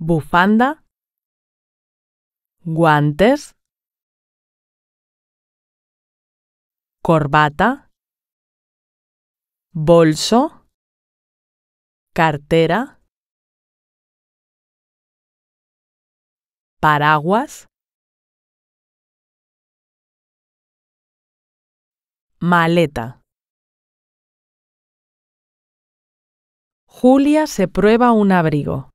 bufanda, guantes, corbata, bolso, cartera, paraguas, maleta. Julia se prueba un abrigo.